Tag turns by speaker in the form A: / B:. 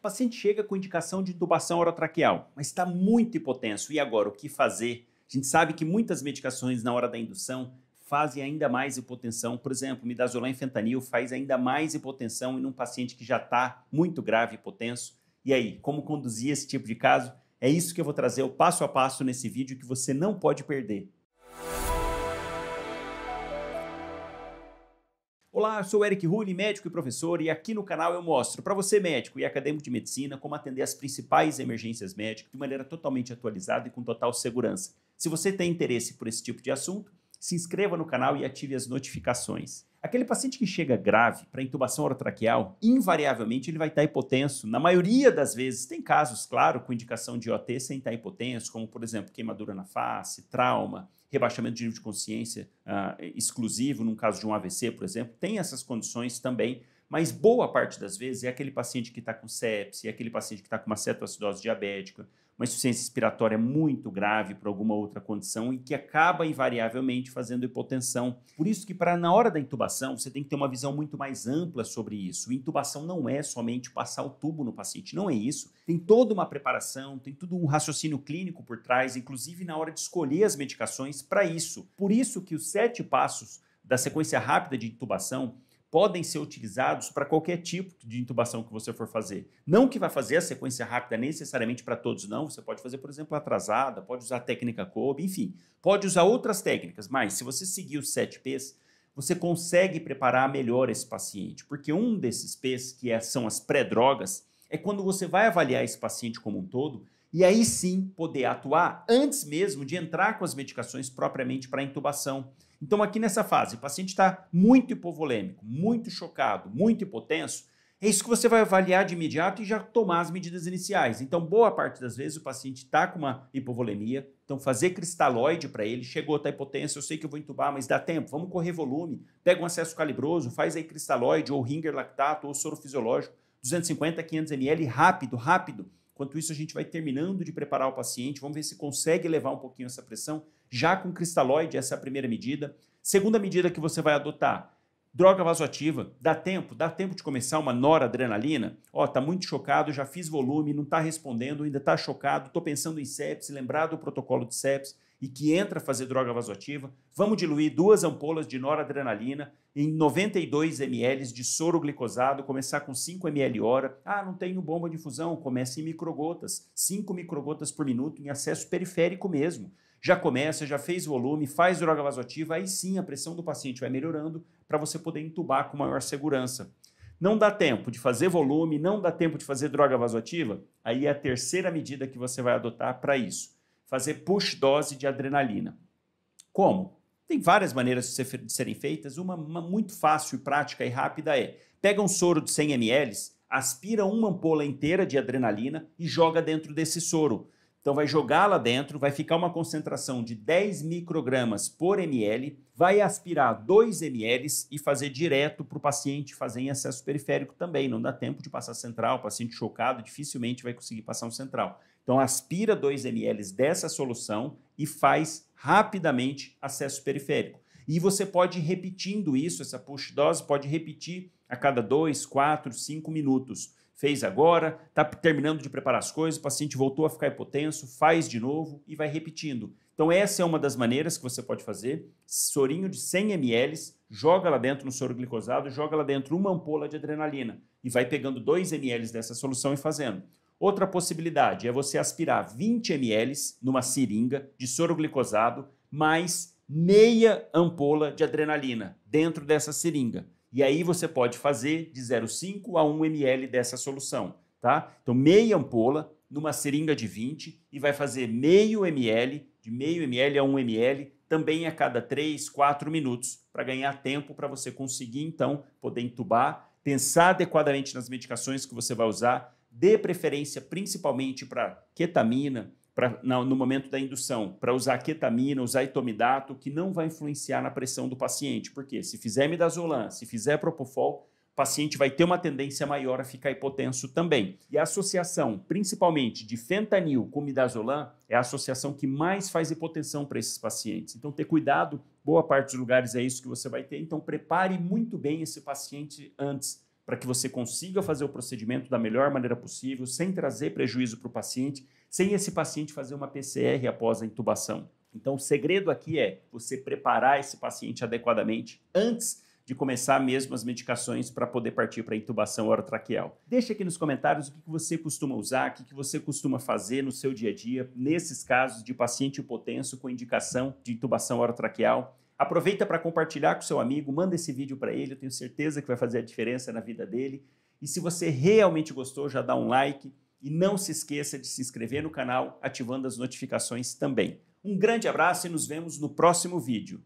A: O paciente chega com indicação de intubação orotraqueal, mas está muito hipotenso. E agora, o que fazer? A gente sabe que muitas medicações na hora da indução fazem ainda mais hipotensão. Por exemplo, midazolam e fentanil faz ainda mais hipotensão em um paciente que já está muito grave hipotenso. E aí, como conduzir esse tipo de caso? É isso que eu vou trazer o passo a passo nesse vídeo que você não pode perder. Olá, sou Eric Rune, médico e professor, e aqui no canal eu mostro para você, médico e acadêmico de medicina, como atender as principais emergências médicas de maneira totalmente atualizada e com total segurança. Se você tem interesse por esse tipo de assunto, se inscreva no canal e ative as notificações. Aquele paciente que chega grave para intubação orotraqueal, invariavelmente ele vai estar tá hipotenso. Na maioria das vezes, tem casos, claro, com indicação de OT sem estar tá hipotenso, como, por exemplo, queimadura na face, trauma, rebaixamento de nível de consciência uh, exclusivo, num caso de um AVC, por exemplo. Tem essas condições também mas boa parte das vezes é aquele paciente que está com sepse, é aquele paciente que está com uma cetoacidose diabética, uma insuficiência respiratória muito grave por alguma outra condição e que acaba invariavelmente fazendo hipotensão. Por isso que para na hora da intubação você tem que ter uma visão muito mais ampla sobre isso. intubação não é somente passar o tubo no paciente, não é isso. Tem toda uma preparação, tem todo um raciocínio clínico por trás, inclusive na hora de escolher as medicações para isso. Por isso que os sete passos da sequência rápida de intubação podem ser utilizados para qualquer tipo de intubação que você for fazer. Não que vai fazer a sequência rápida necessariamente para todos, não. Você pode fazer, por exemplo, atrasada, pode usar a técnica COBE, enfim, pode usar outras técnicas, mas se você seguir os 7 P's, você consegue preparar melhor esse paciente, porque um desses P's, que é, são as pré-drogas, é quando você vai avaliar esse paciente como um todo e aí sim poder atuar antes mesmo de entrar com as medicações propriamente para intubação. Então, aqui nessa fase, o paciente está muito hipovolêmico, muito chocado, muito hipotenso, é isso que você vai avaliar de imediato e já tomar as medidas iniciais. Então, boa parte das vezes o paciente está com uma hipovolemia, então fazer cristalóide para ele, chegou, está hipotenso, eu sei que eu vou entubar, mas dá tempo, vamos correr volume, pega um acesso calibroso, faz aí cristalóide ou ringer lactato ou soro fisiológico, 250, 500 ml, rápido, rápido, Enquanto isso, a gente vai terminando de preparar o paciente, vamos ver se consegue levar um pouquinho essa pressão, já com cristalóide, essa é a primeira medida. Segunda medida que você vai adotar, droga vasoativa, dá tempo, dá tempo de começar uma noradrenalina? Ó, tá muito chocado, já fiz volume, não tá respondendo, ainda tá chocado, tô pensando em sepsis, lembrar do protocolo de sepsis e que entra a fazer droga vasoativa, vamos diluir duas ampolas de noradrenalina em 92 ml de soro glicosado, começar com 5 ml hora. Ah, não tenho bomba de infusão, comece em microgotas, 5 microgotas por minuto em acesso periférico mesmo. Já começa, já fez volume, faz droga vasoativa, aí sim a pressão do paciente vai melhorando para você poder entubar com maior segurança. Não dá tempo de fazer volume, não dá tempo de fazer droga vasoativa? Aí é a terceira medida que você vai adotar para isso fazer push dose de adrenalina. Como? Tem várias maneiras de serem feitas. Uma, uma muito fácil, prática e rápida é: pega um soro de 100 ml, aspira uma ampola inteira de adrenalina e joga dentro desse soro. Então, vai jogar lá dentro, vai ficar uma concentração de 10 microgramas por ml, vai aspirar 2 ml e fazer direto para o paciente fazer em acesso periférico também. Não dá tempo de passar central, o paciente chocado dificilmente vai conseguir passar um central. Então, aspira 2 ml dessa solução e faz rapidamente acesso periférico. E você pode ir repetindo isso, essa push dose pode repetir a cada 2, 4, 5 minutos fez agora, está terminando de preparar as coisas, o paciente voltou a ficar hipotenso, faz de novo e vai repetindo. Então, essa é uma das maneiras que você pode fazer. Sorinho de 100 ml, joga lá dentro no soro glicosado, joga lá dentro uma ampola de adrenalina e vai pegando 2 ml dessa solução e fazendo. Outra possibilidade é você aspirar 20 ml numa seringa de soro glicosado mais meia ampola de adrenalina dentro dessa seringa. E aí você pode fazer de 0,5 a 1 ml dessa solução, tá? Então, meia ampola numa seringa de 20 e vai fazer meio ml, de meio ml a 1 ml, também a cada 3, 4 minutos, para ganhar tempo para você conseguir, então, poder entubar, pensar adequadamente nas medicações que você vai usar, dê preferência principalmente para ketamina, pra, na, no momento da indução, para usar ketamina, usar itomidato, que não vai influenciar na pressão do paciente. Porque se fizer midazolam, se fizer propofol, o paciente vai ter uma tendência maior a ficar hipotenso também. E a associação, principalmente de fentanil com midazolam, é a associação que mais faz hipotensão para esses pacientes. Então, ter cuidado, boa parte dos lugares é isso que você vai ter. Então, prepare muito bem esse paciente antes, para que você consiga fazer o procedimento da melhor maneira possível, sem trazer prejuízo para o paciente sem esse paciente fazer uma PCR após a intubação. Então, o segredo aqui é você preparar esse paciente adequadamente antes de começar mesmo as medicações para poder partir para a intubação orotraqueal. Deixa aqui nos comentários o que você costuma usar, o que você costuma fazer no seu dia a dia nesses casos de paciente hipotenso com indicação de intubação orotraqueal. Aproveita para compartilhar com seu amigo, manda esse vídeo para ele, eu tenho certeza que vai fazer a diferença na vida dele. E se você realmente gostou, já dá um like e não se esqueça de se inscrever no canal ativando as notificações também. Um grande abraço e nos vemos no próximo vídeo.